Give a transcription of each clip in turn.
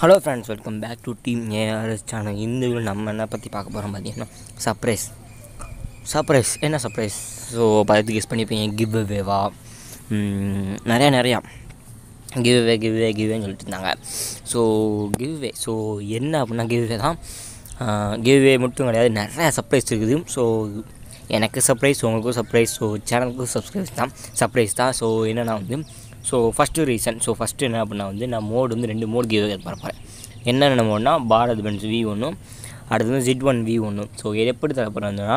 hello friends welcome back to team ARS channel இந்த நம்ம என்ன பற்றி பார்க்க போகிறோம் பார்த்தீங்கன்னா சர்ப்ரைஸ் சர்ப்ரைஸ் என்ன சர்ப்ரைஸ் ஸோ பார்த்து கெஸ் பண்ணிப்பீங்க கிவ் அவேவா நிறையா நிறையா கிவ் அவே கிவ் அவே கிவ்வேன்னு சொல்லிட்டு இருந்தாங்க ஸோ கிவ் வே ஸோ என்ன அப்படின்னா கிவ்வே தான் கிவ் வே மட்டும் கிடையாது நிறையா சர்ப்ரைஸ் இருக்குது ஸோ எனக்கு சர்ப்ரைஸ் உங்களுக்கும் சர்ப்ரைஸ் ஸோ சேனலுக்கும் சப்ஸ்கிரைப் தான் சர்ப்ரைஸ் தான் ஸோ என்னென்னா வந்து so first reason so first என்ன அப்படின்னா வந்து நான் மோடு வந்து ரெண்டு மோடு கீவ் பரப்புகிறேன் என்னென்ன மோட்னா பாரத் பென்ஸ் வி ஒன்று அடுத்து வந்து ஜிட் ஒன் வி ஒன்று ஸோ இது எப்படி தரப்படுறதுன்னா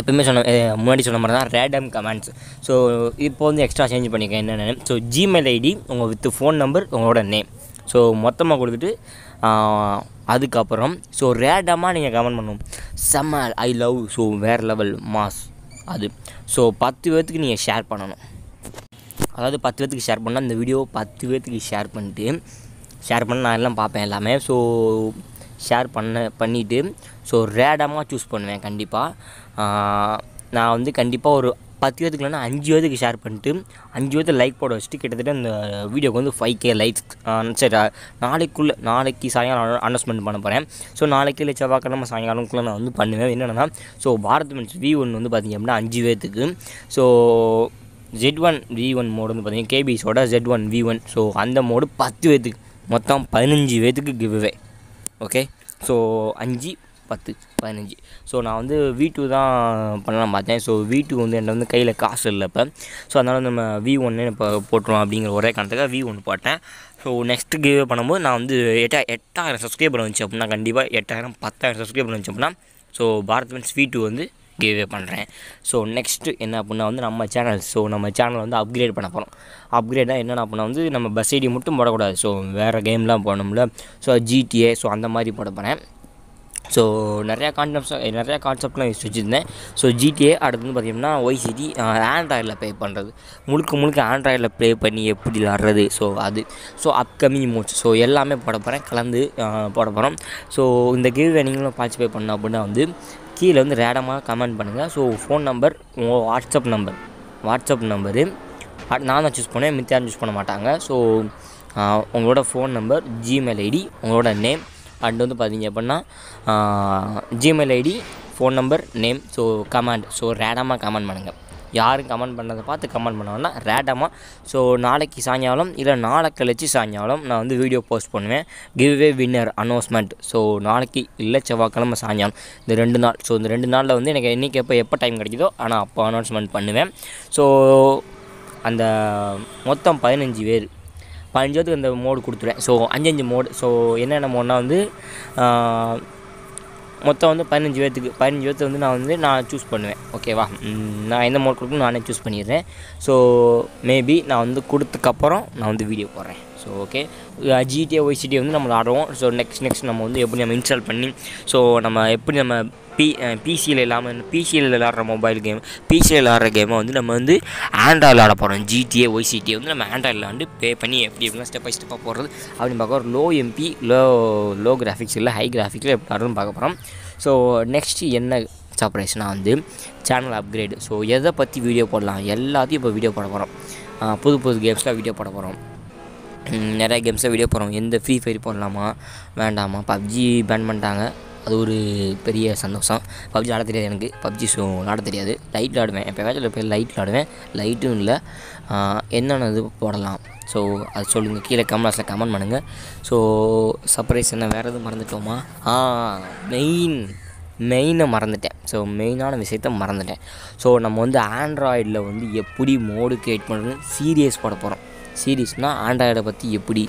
எப்பவுமே சொன்ன முன்னாடி சொன்ன மாதிரி தான் ரேடம் கமெண்ட்ஸ் ஸோ இப்போ வந்து எக்ஸ்ட்ரா சேஞ்ச் பண்ணிக்க என்னென்னு ஸோ ஜிமெயில் ஐடி உங்கள் வித் ஃபோன் நம்பர் உங்களோட நேம் ஸோ மொத்தமாக கொடுத்துட்டு அதுக்கப்புறம் ஸோ ரேடமாக நீங்கள் கமெண்ட் பண்ணணும் செம்ம ஐ லவ் ஸோ வேறு லெவல் மாஸ் அது ஸோ பத்து பேர்த்துக்கு நீங்கள் ஷேர் பண்ணணும் அதாவது பத்து பேர்த்துக்கு ஷேர் பண்ணால் இந்த வீடியோ பத்து பேர்த்துக்கு ஷேர் பண்ணிட்டு ஷேர் பண்ண நான் எல்லாம் பார்ப்பேன் எல்லாமே ஸோ ஷேர் பண்ண பண்ணிவிட்டு ஸோ ரேடமாக சூஸ் பண்ணுவேன் கண்டிப்பாக நான் வந்து கண்டிப்பாக ஒரு பத்து பேர்த்துக்கு அஞ்சு பேர்த்துக்கு ஷேர் பண்ணிட்டு அஞ்சு பேர்த்து லைக் போட வச்சுட்டு கிட்டத்தட்ட அந்த வீடியோக்கு வந்து ஃபைவ் கே லைக்ஸ் சரி நாளைக்குள்ளே நாளைக்கு சாயங்காலம் அனௌன்ஸ்மெண்ட் பண்ண போகிறேன் ஸோ நாளைக்கு இல்லை செவ்வாய்க்கிழமை சாயங்காலம்குள்ளே நான் வந்து பண்ணுவேன் என்னென்னா ஸோ பாரத் மென்ஸ் வி ஒன்று வந்து பார்த்திங்க அப்படின்னா அஞ்சு பேர்த்துக்கு so Z one V one mode வந்து பார்த்தீங்கன்னா கேபிஸோட Z one V one so அந்த மோடு பத்து பேத்துக்கு மொத்தம் பதினஞ்சு பேத்துக்கு கிவ்வே ஓகே ஸோ அஞ்சு பத்து பதினஞ்சு ஸோ நான் வந்து வி டூ தான் பண்ணலாம் பார்த்தேன் ஸோ வி டூ வந்து என்கிட்ட வந்து கையில் காசு இல்லை ஸோ அதனால் நம்ம வி ஒன்று இப்போ போட்டுருவோம் அப்படிங்கிற ஒரே காரணத்துக்காக வி ஒன்று போட்டேன் ஸோ நெக்ஸ்ட் கிவ் பண்ணும்போது நான் வந்து எட்டா எட்டாயிரம் சப்ஸ்கிரைபர் வந்துச்சு அப்படின்னா கண்டிப்பாக எட்டாயிரம் பத்தாயிரம் சப்ஸ்கிரைபர் வந்துச்சு அப்படின்னா so Bharat means V two வந்து கிவ்வே பண்ணுறேன் ஸோ நெக்ஸ்ட்டு என்ன அப்படின்னா வந்து நம்ம சேனல் ஸோ நம்ம சேனல் வந்து அப்கிரேட் பண்ண போகிறோம் அப்கிரேட்னா என்னென்ன அப்படின்னா வந்து நம்ம பஸ் ஐடி மட்டும் போடக்கூடாது ஸோ வேறு கேம்லாம் போடணும்ல ஸோ ஜிடிஏ ஸோ அந்த மாதிரி போட போகிறேன் ஸோ நிறையா கான்செப்ட்ஸ் நிறையா கான்செப்ட்லாம் யூஸ் வச்சுருந்தேன் ஸோ ஜிடிஏ அடுத்து வந்து பார்த்திங்கன்னா ஒய்சிடி ஆண்ட்ராய்டில் ப்ளே பண்ணுறது முழுக்க முழுக்க ஆண்ட்ராய்டில் ப்ளே பண்ணி எப்படி விளாட்றது ஸோ அது ஸோ அப்கமிங் மோட்ஸ் ஸோ எல்லாமே போட போகிறேன் கலந்து போட போகிறோம் ஸோ இந்த கேம் நீங்களும் பார்ட்டிசிபேட் பண்ண அப்படின்னா வந்து கீழே வந்து ரேடமாக கமெண்ட் பண்ணுங்கள் ஸோ ஃபோன் நம்பர் உங்கள் வாட்ஸ்அப் நம்பர் வாட்ஸ்அப் நம்பரு நான் தான் சூஸ் பண்ணேன் மித்தியாரும் சூஸ் பண்ண மாட்டாங்க ஸோ உங்களோட ஃபோன் நம்பர் ஜிமெயில் ஐடி உங்களோட நேம் அண்ட் வந்து பார்த்தீங்க அப்படின்னா Gmail ID phone number name so comment so ரேடமாக கமெண்ட் பண்ணுங்கள் யாரும் கமெண்ட் பண்ணதை பார்த்து கமெண்ட் பண்ணவனா ரேண்டமாக ஸோ நாளைக்கு சாயங்காலம் இல்லை நாளை கழிச்சு சாயங்காலம் நான் வந்து வீடியோ போஸ்ட் பண்ணுவேன் கிவ்வே வின்னர் அனௌன்ஸ்மெண்ட் ஸோ நாளைக்கு இல்லை செவ்வாய்க்கிழமை சாயங்காலம் இந்த ரெண்டு நாள் ஸோ இந்த ரெண்டு நாளில் வந்து எனக்கு என்றைக்கு எப்போ எப்போ டைம் கிடைக்குதோ ஆனால் அப்போ அனௌன்ஸ்மெண்ட் பண்ணுவேன் ஸோ அந்த மொத்தம் பதினஞ்சு பேர் பதினஞ்சு பேத்துக்கு அந்த மோடு கொடுத்துருவேன் ஸோ அஞ்சஞ்சு மோடு ஸோ என்னென்ன மோடுனா வந்து மொத்தம் வந்து பதினஞ்சு பேர்த்துக்கு பதினஞ்சு பேர்த்து வந்து நான் வந்து நான் சூஸ் பண்ணுவேன் ஓகேவா நான் எந்த மோட் கொடுக்கணும் நானே சூஸ் பண்ணிடுறேன் ஸோ மேபி நான் வந்து கொடுத்ததுக்கப்புறம் நான் வந்து வீடியோ போடுறேன் ஸோ ஓகே ஜிடிஏ ஒய்சிடி வந்து நம்ம ஆடுறோம் ஸோ நெக்ஸ்ட் நெக்ஸ்ட் நம்ம வந்து எப்படி நம்ம இன்ஸ்டால் பண்ணி ஸோ நம்ம எப்படி நம்ம பி பிசியில் இல்லாமல் பிசியில் விளாடுற மொபைல் கேம் பிசியில் விளாடுற கேமை வந்து நம்ம வந்து ஆண்ட்ராய்டில் விளாட போகிறோம் ஜிடிஏ ஒய்சிடிஏ வந்து நம்ம ஆண்ட்ராய்டில் வந்து பே பண்ணி எப்படி எப்படிலாம் ஸ்டெப் பை ஸ்டெப்பாக போகிறது அப்படின்னு பார்க்க low MB low low graphics இல்லை ஹை கிராஃபிக்ஸில் எப்படி ஆடுன்னு பார்க்க போகிறோம் ஸோ நெக்ஸ்ட்டு என்ன சர்ப்ரைஸ்னால் வந்து சேனல் அப்கிரேடு ஸோ எதை பற்றி வீடியோ போடலாம் எல்லாத்தையும் இப்போ வீடியோ போட போகிறோம் புது புது கேம்ஸ்லாம் வீடியோ போட போகிறோம் நிறையா கேம்ஸை வீடியோ போடுறோம் எந்த ஃப்ரீ ஃபயர் போடலாமா வேண்டாமா பப்ஜி பேன் பண்ணிட்டாங்க அது ஒரு பெரிய சந்தோஷம் பப்ஜி ஆட தெரியாது எனக்கு பப்ஜி ஸோ ஆட தெரியாது லைட்டில் ஆடுவேன் எப்போ வேலை போய் லைட்டில் ஆடுவேன் லைட்டும் இல்லை என்னென்ன இது போடலாம் ஸோ அது சொல்லுங்கள் கீழே கமெண்ட்ஸில் கமெண்ட் பண்ணுங்கள் ஸோ சர்ப்ரைஸ் என்ன வேறு எதுவும் மறந்துட்டோமா ஆ மெயின் மெயினை மறந்துட்டேன் ஸோ மெயினான விஷயத்த மறந்துட்டேன் ஸோ நம்ம வந்து ஆண்ட்ராய்டில் வந்து எப்படி மோடு கிரியேட் பண்ணுறதுன்னு சீரியஸ் போட போகிறோம் சீரீஸ்னால் ஆண்ட்ராய்டை பற்றி எப்படி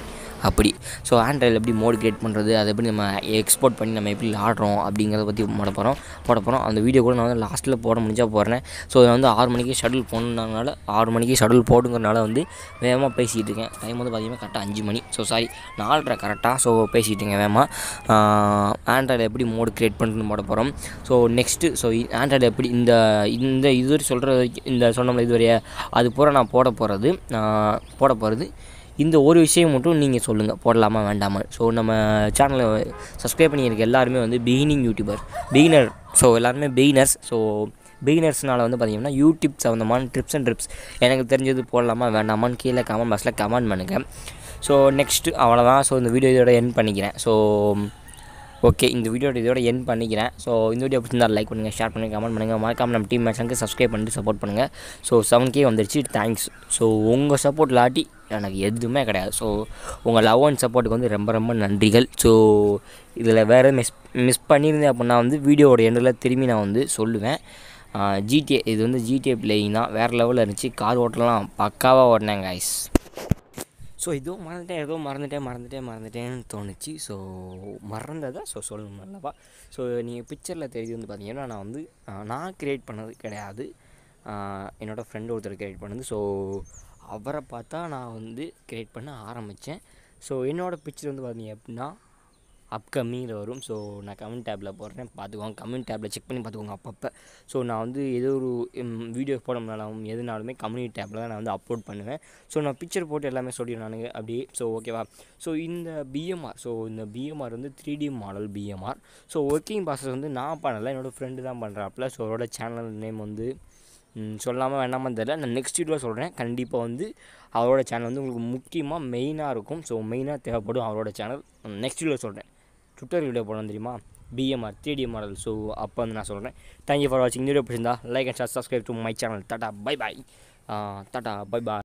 அப்படி ஸோ ஆண்ட்ராய்டில் எப்படி மோடு கிரியேட் பண்ணுறது அதை எப்படி நம்ம எக்ஸ்போர்ட் பண்ணி நம்ம எப்படி ஆடுறோம் அப்படிங்கிறத பற்றி போட போகிறோம் போட போகிறோம் அந்த வீடியோ கூட நான் வந்து லாஸ்ட்டில் போட முடிஞ்சால் போகிறேன் ஸோ நான் வந்து ஆறு மணிக்கு ஷட்டில் போகணுன்னால ஆறு மணிக்கு ஷட்டில் போடுங்கிறனால வந்து வேகமாக பேசிகிட்டு இருக்கேன் டைம் வந்து பார்த்திங்கன்னா கரெக்டாக அஞ்சு மணி ஸோ சாரி நாலரை கரெக்டாக ஸோ பேசிகிட்டு இருக்கேன் வேகமாக ஆண்ட்ராய்டில் எப்படி மோடு கிரியேட் பண்ணுறதுன்னு போட போகிறோம் ஸோ நெக்ஸ்ட்டு ஸோ ஆண்ட்ராய்டில் எப்படி இந்த இந்த இதுவரை சொல்கிற இந்த சொன்னோம்ல இதுவரையே அது பூரா நான் போட போகிறது போட போகிறது இந்த ஒரு விஷயம் மட்டும் நீங்கள் சொல்லுங்கள் போடலாமா வேண்டாமல் ஸோ நம்ம சேனலை சப்ஸ்கிரைப் பண்ணியிருக்க எல்லாருமே வந்து பிகினிங் யூடியூபர் பிகினர் ஸோ எல்லாருமே பிகினர்ஸ் ஸோ பிகினர்ஸ்னால் வந்து பார்த்திங்கன்னா யூடியூப் சம்மந்தமான ட்ரிப்ஸ் அண்ட் ட்ரிப்ஸ் எனக்கு தெரிஞ்சது போடலாமா வேண்டாமான்னு கீழே கமெண்ட் பாக்ஸில் கமெண்ட் பண்ணுங்கள் ஸோ நெக்ஸ்ட்டு அவ்வளோதான் ஸோ இந்த வீடியோ இதோட என் பண்ணிக்கிறேன் ஸோ ஓகே இந்த வீடியோ இதோட என் பண்ணிக்கிறேன் ஸோ இந்த வீடியோ பிடிச்சிருந்தா லைக் பண்ணுங்கள் ஷேர் பண்ணுங்கள் கமெண்ட் பண்ணுங்கள் மறக்காமல் நம்ம டீம் மேட்ச்க்கு சப்ஸ்கிரைப் பண்ணிட்டு சப்போர்ட் பண்ணுங்கள் ஸோ செவன் கே வந்துருச்சு தேங்க்ஸ் ஸோ உங்கள் சப்போர்ட் லாட்டி எனக்கு எதுவுமே கிடையாது ஸோ உங்கள் லவ் அண்ட் சப்போர்ட்டுக்கு வந்து ரொம்ப ரொம்ப நன்றிகள் ஸோ இதில் வேறு மிஸ் மிஸ் பண்ணியிருந்தேன் அப்படின்னா வந்து வீடியோவோட எண்டில் திரும்பி நான் வந்து சொல்லுவேன் ஜிடிஏ இது வந்து ஜிடிஏ பிளேயிங் தான் வேறு லெவலில் இருந்துச்சு கார் ஓட்டலாம் பக்காவாக ஓடினேன் கைஸ் ஸோ இதுவும் மறந்துட்டேன் ஏதோ மறந்துட்டேன் மறந்துட்டேன் மறந்துட்டேன்னு தோணுச்சு ஸோ மறந்ததை ஸோ சொல்லணும் நல்லவா ஸோ நீங்கள் பிக்சரில் தெரிஞ்சு வந்து பார்த்தீங்கன்னா நான் வந்து நான் க்ரியேட் பண்ணது கிடையாது என்னோடய ஃப்ரெண்ட் ஒருத்தர் க்ரியேட் பண்ணது ஸோ அவரை பார்த்தா நான் வந்து கிரியேட் பண்ண ஆரம்பித்தேன் ஸோ என்னோடய பிக்சர் வந்து பார்த்தீங்க அப்படின்னா அப்கமிங்கில் வரும் ஸோ நான் கமெண்ட் டேப்பில் போடுறேன் பார்த்துக்கோங்க கமெண்ட் டேப்பில் செக் பண்ணி பார்த்துக்கோங்க அப்பப்போ ஸோ நான் வந்து ஏதோ ஒரு வீடியோ போடணும்னாலும் எதுனாலுமே கம்யூனிட்டி டேப்பில் தான் நான் வந்து அப்லோட் பண்ணுவேன் ஸோ நான் பிக்சர் போட்டு எல்லாமே சொல்லிடுவேன் நான் அப்படியே ஸோ ஓகேவா ஸோ இந்த பிஎம்ஆர் ஸோ இந்த பிஎம்ஆர் வந்து three D model BMR so working process வந்து நான் பண்ணலை என்னோடய ஃப்ரெண்டு தான் பண்ணுறாப்புல ஸோ அவரோட சேனல் நேம் வந்து சொல்லாமல் வேண்டாமல் தெரில நான் நெக்ஸ்ட் வீடியோ சொல்கிறேன் கண்டிப்பாக வந்து அவரோட சேனல் வந்து உங்களுக்கு முக்கியமாக மெயினாக இருக்கும் ஸோ மெயினாக தேவைப்படும் அவரோட சேனல் நெக்ஸ்ட் வீடியோ சொல்கிறேன் ட்விட்டர் வீடியோ போடணும் தெரியுமா பிஎம்ஆர் த்ரீடி மாடல் ஸோ அப்போ வந்து நான் சொல்கிறேன் தேங்க்யூ ஃபார் வாட்சிங் வீடியோ பிடிச்சிருந்தா like and share subscribe to my channel tata bye bye tata bye bye